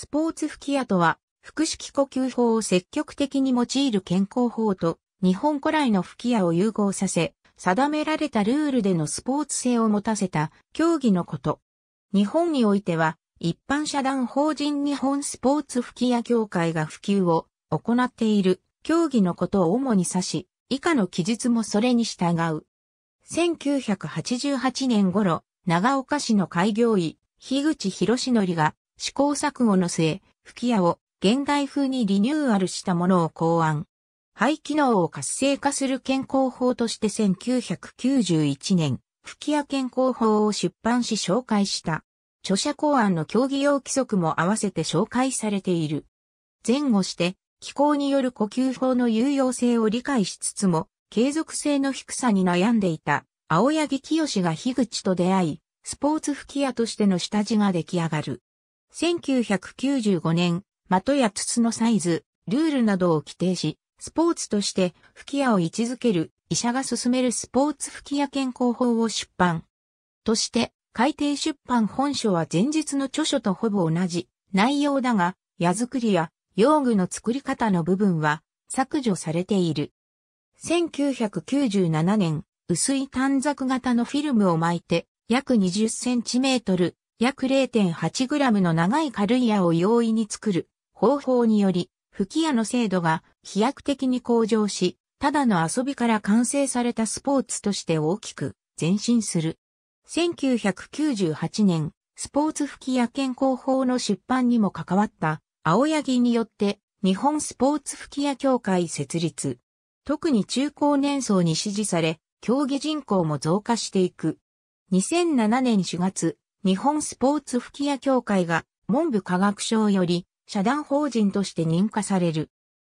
スポーツ吹き矢とは、腹式呼吸法を積極的に用いる健康法と、日本古来の吹き矢を融合させ、定められたルールでのスポーツ性を持たせた競技のこと。日本においては、一般社団法人日本スポーツ吹き矢協会が普及を行っている競技のことを主に指し、以下の記述もそれに従う。1988年頃、長岡市の開業医、樋口博則が試行錯誤の末、吹き矢を現代風にリニューアルしたものを考案。肺機能を活性化する健康法として1991年、吹き矢健康法を出版し紹介した。著者考案の競技用規則も合わせて紹介されている。前後して、気候による呼吸法の有用性を理解しつつも、継続性の低さに悩んでいた、青柳清が樋口と出会い、スポーツ吹き矢としての下地が出来上がる。1995年、的や筒のサイズ、ルールなどを規定し、スポーツとして吹き矢を位置づける医者が進めるスポーツ吹き矢健康法を出版。として、改訂出版本書は前日の著書とほぼ同じ内容だが、矢作りや用具の作り方の部分は削除されている。1997年、薄い短冊型のフィルムを巻いて約20センチメートル約 0.8g の長い軽い矢を容易に作る方法により、吹き矢の精度が飛躍的に向上し、ただの遊びから完成されたスポーツとして大きく前進する。1998年、スポーツ吹き矢健康法の出版にも関わった青柳によって日本スポーツ吹き矢協会設立。特に中高年層に支持され、競技人口も増加していく。2007年4月、日本スポーツ吹屋協会が文部科学省より社団法人として認可される。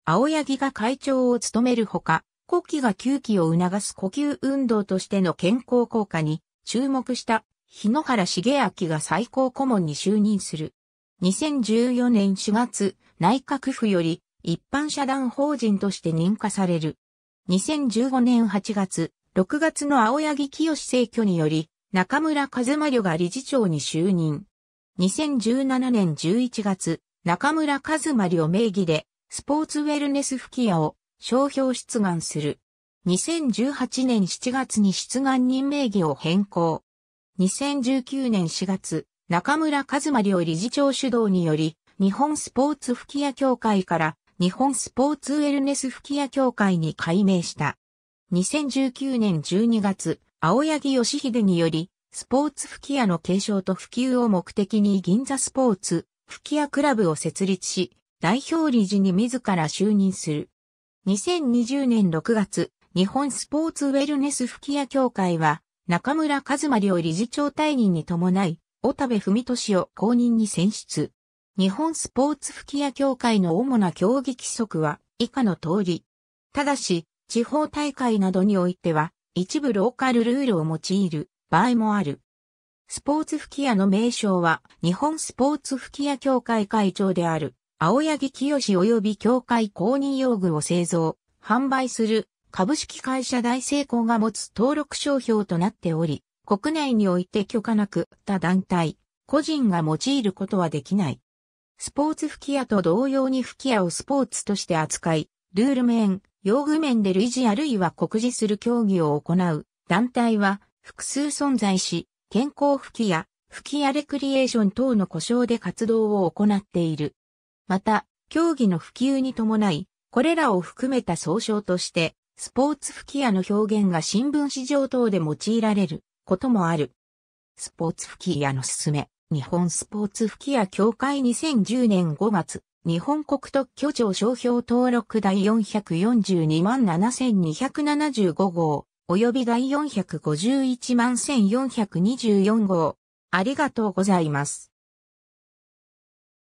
青柳が会長を務めるほか、呼気が吸気を促す呼吸運動としての健康効果に注目した日野原茂明が最高顧問に就任する。2014年4月、内閣府より一般社団法人として認可される。2015年8月、6月の青柳清政挙により、中村和真が理事長に就任。2017年11月、中村和真名義で、スポーツウェルネス吹屋を商標出願する。2018年7月に出願人名義を変更。2019年4月、中村和真理事長主導により、日本スポーツ吹屋協会から日本スポーツウェルネス吹屋協会に改名した。2019年12月、青柳義秀により、スポーツ吹き屋の継承と普及を目的に銀座スポーツ吹き屋クラブを設立し、代表理事に自ら就任する。2020年6月、日本スポーツウェルネス吹き屋協会は、中村和馬両理事長退任に伴い、小田部文俊を公認に選出。日本スポーツ吹き屋協会の主な競技規則は以下の通り。ただし、地方大会などにおいては、一部ローカルルールを用いる場合もある。スポーツ吹き矢の名称は日本スポーツ吹き矢協会会長である青柳清及び協会公認用具を製造、販売する株式会社大成功が持つ登録商標となっており、国内において許可なく他団体、個人が用いることはできない。スポーツ吹き矢と同様に吹き矢をスポーツとして扱い、ルール面、用具面で類似あるいは酷似する競技を行う団体は複数存在し、健康吹きや吹きやレクリエーション等の故障で活動を行っている。また、競技の普及に伴い、これらを含めた総称として、スポーツ吹き矢の表現が新聞市場等で用いられることもある。スポーツ吹き矢のすすめ、日本スポーツ吹き矢協会2010年5月、日本国特許庁商標登録第442万7275号、及び第451万1424号。ありがとうございます。